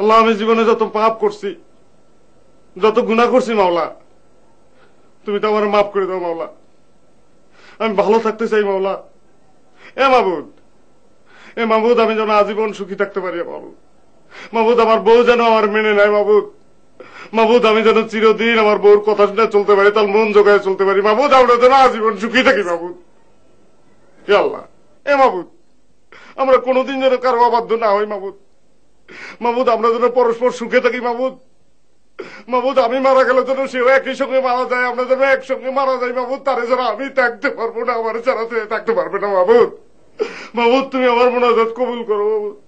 আল্লাহ আমি জীবনে যত পাপ করছি যত গুণা করছি মাওলা তুমি তো আমার মাফ করে দাও মাওলা আমি ভালো থাকতে চাই মাওলা এ মাবুদ এ মাবুদ আমি যেন আজীবন সুখী থাকতে পারি মাবুদ মাবুদ আমার বউ যেন আমার মেনে নেয় মাবুদ মাবুদ আমি যেন চিরদিন আমার বউর কথা শুনে চলতে পারি তার মন জোগায় চলতে পারি মাবুদ আমরা যেন আজীবন সুখী থাকি মাবুদ আল্লাহ এ মাবুদ আমরা কোনোদিন যেন কারো অবাধ্য না হই মাবুদ মাহমুদ আমরা যেন পরস্পর সুখে থাকি মাহমুদ মাহমুদ আমি মারা গেলে যেন সেও একই সঙ্গে মারা যায় আমরা যেন একসঙ্গে মারা যাই মাহমুদ তারে যেন আমি থাকতে পারবো না আমার ছাড়াতে থাকতে পারবে না মাহমুদ মাহমুদ তুমি আমার মোনাজাত কবুল করো মাহমুদ